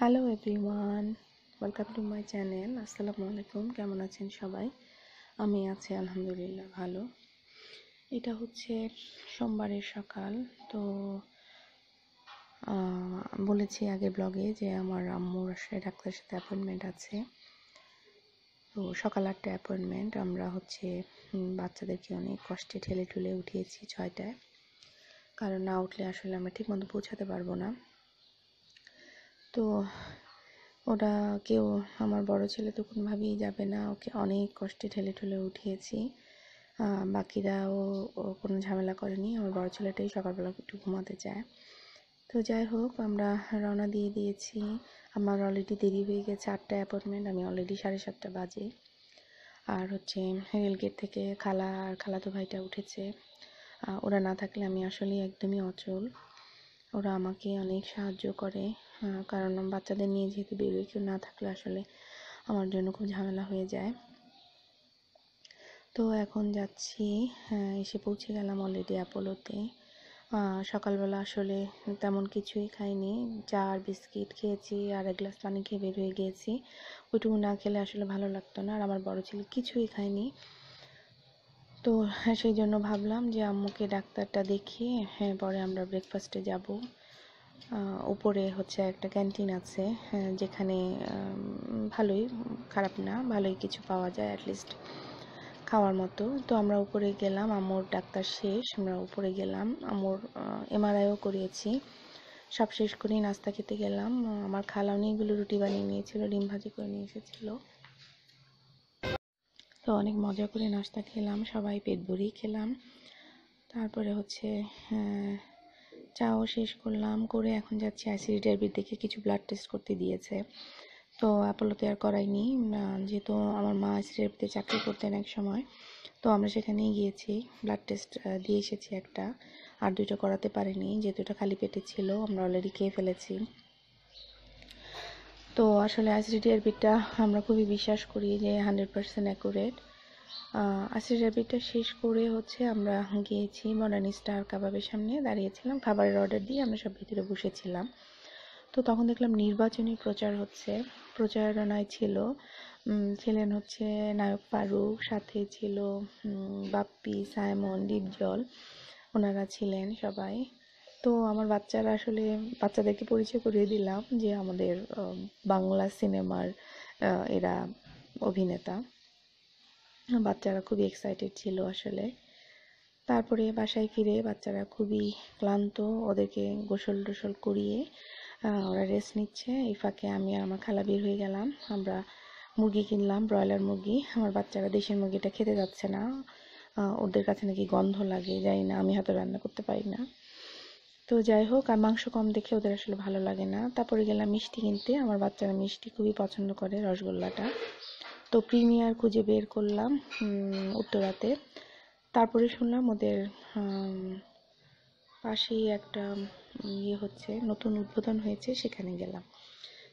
hello everyone welcome to my channel আসসালামু আলাইকুম কেমন আছেন সবাই আমি আছি আলহামদুলিল্লাহ ভালো এটা হচ্ছে সোমবারের সকাল তো বলেছি আগে ব্লগে যে আমার আম্মুর আসলে ডাক্তারের সাথে অ্যাপয়েন্টমেন্ট আছে তো সকাল আটটা অ্যাপয়েন্টমেন্ট আমরা হচ্ছে বাচ্চাদেরকে অনেক কষ্টে ঠেলে ঠুলে উঠিয়েছি ছয়টায় কারণ না উঠলে আসলে আমরা ঠিকমতো পৌঁছাতে পারবো না তো ওরা কেউ আমার বড় ছেলে তো কোনোভাবেই যাবে না ওকে অনেক কষ্টে ঠেলে ঠুলে উঠিয়েছি বাকিরাও ও কোনো ঝামেলা করেনি আমার বড় ছেলেটাই সকালবেলা একটু ঘুমাতে যায় তো যাই হোক আমরা রওনা দিয়ে দিয়েছি আমার অলরেডি দেরি হয়ে গেছে আটটা অ্যাপয়েন্টমেন্ট আমি অলরেডি সাড়ে সাতটা বাজে আর হচ্ছে রেলগেট থেকে খালা আর খালাতো ভাইটা উঠেছে ওরা না থাকলে আমি আসলেই একদমই অচল ওরা আমাকে অনেক সাহায্য করে কারণ বাচ্চাদের নিয়ে যেহেতু বেবি কেউ না থাকলে আসলে আমার জন্য খুব ঝামেলা হয়ে যায় তো এখন যাচ্ছি হ্যাঁ, এসে পৌঁছে গেলাম অলরেডি অ্যাপোলোতে সকালবেলা আসলে তেমন কিছুই খাইনি চা আর বিস্কিট খেয়েছি আর এক গ্লাস পানি খেয়ে বের হয়ে গিয়েছি ওইটুকু না খেলে আসলে ভালো লাগতো না আর আমার বড় ছেলে কিছুই খায়নি তো হ্যাঁ, সেই জন্য ভাবলাম যে আম্মুকে ডাক্তারটা দেখিয়ে হ্যাঁ পরে আমরা ব্রেকফাস্টে যাব উপরে হচ্ছে একটা ক্যান্টিন আছে হ্যাঁ, যেখানে ভালোই খারাপ না ভালোই কিছু পাওয়া যায় অ্যাটলিস্ট খাওয়ার মতো তো আমরা উপরে গেলাম আমর ডাক্তার শেষ আমরা উপরে গেলাম আমর এমআরআইও করিয়েছি সব শেষ করেই নাস্তা খেতে গেলাম আমার খালা অনেকগুলো রুটি বানিয়ে নিয়েছিল ডিম ভাজি করে নিয়ে এসেছিলো তো অনেক মজা করে নাস্তা খেলাম সবাই পেট ভরেই খেলাম তারপরে হচ্ছে হ্যাঁ, চাও শেষ করলাম করে এখন যাচ্ছি আইসিডি ডায়াবেট দেখে কিছু ব্লাড টেস্ট করতে দিয়েছে তো তো আর করাইনি যেহেতু আমার মা আইসিডিআরপিতে চাকরি করতেন এক সময় তো আমরা সেখানেই গিয়েছি ব্লাড টেস্ট দিয়ে এসেছি একটা আর দুইটা করাতে পারিনি যেহেতু এটা খালি পেটে ছিল আমরা অলরেডি খেয়ে ফেলেছি তো আসলে অ্যাসিড এয়ারবিটটা আমরা খুবই বিশ্বাস করি যে হান্ড্রেড পার্সেন্ট অ্যাকুরেট অ্যাসিড এয়ারবিটটা শেষ করে হচ্ছে আমরা গিয়েছি মডার্ন স্টার কাবাবের সামনে দাঁড়িয়েছিলাম খাবারের অর্ডার দিয়ে আমরা সব ভিতরে বসেছিলাম তো তখন দেখলাম নির্বাচনী প্রচার হচ্ছে প্রচারণায় ছিল ছিলেন হচ্ছে নায়ক ফারুক সাথে ছিল বাপ্পি সায়মন ডিপজল ওনারা ছিলেন সবাই তো আমার বাচ্চারা আসলে বাচ্চাদেরকে পরিচয় করিয়ে দিলাম যে আমাদের বাংলা সিনেমার এরা অভিনেতা বাচ্চারা খুবই এক্সাইটেড ছিল আসলে তারপরে বাসায় ফিরে বাচ্চারা খুবই ক্লান্ত ওদেরকে গোসল টোসল করিয়ে ওরা রেস্ট নিচ্ছে এই ফাঁকে আমি আর আমার খালা বের হয়ে গেলাম আমরা মুরগি কিনলাম ব্রয়লার মুরগি আমার বাচ্চারা দেশের মুরগিটা খেতে যাচ্ছে না ওদের কাছে নাকি গন্ধ লাগে জানি না আমি হয়তো রান্না করতে পারি না তো যাই হোক আর মাংস কম দেখে ওদের আসলে ভালো লাগে না তারপরে গেলাম মিষ্টি কিনতে আমার বাচ্চারা মিষ্টি খুবই পছন্দ করে রসগোল্লাটা তো প্রিমিয়ার খুঁজে বের করলাম উত্তরাতে তারপরে শুনলাম ওদের পাশেই একটা ইয়ে হচ্ছে নতুন উদ্বোধন হয়েছে সেখানে গেলাম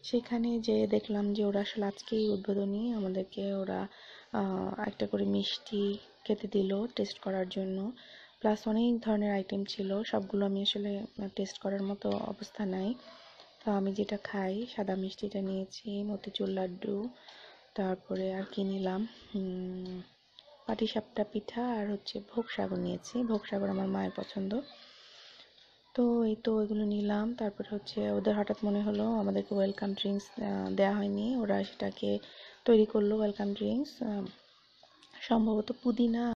সেখানে যে দেখলাম যে ওরা আসলে আজকেই উদ্বোধনী আমাদেরকে ওরা একটা করে মিষ্টি খেতে দিল টেস্ট করার জন্য প্লাস অনেক ধরনের আইটেম ছিল সবগুলো আমি আসলে টেস্ট করার মতো অবস্থা নাই তো আমি যেটা খাই সাদা মিষ্টিটা নিয়েছি মতিচুর লাড্ডু তারপরে আর কি নিলাম পাটিসাপটা পিঠা আর হচ্ছে ভোগ সাগর নিয়েছি ভোগ সাগর আমার মায়ের পছন্দ তো এই তো ওইগুলো নিলাম তারপরে হচ্ছে ওদের হঠাৎ মনে হলো আমাদেরকে ওয়েলকাম ড্রিঙ্কস দেওয়া হয়নি ওরা সেটাকে তৈরি করলো ওয়েলকাম ড্রিঙ্কস সম্ভবত পুদিনা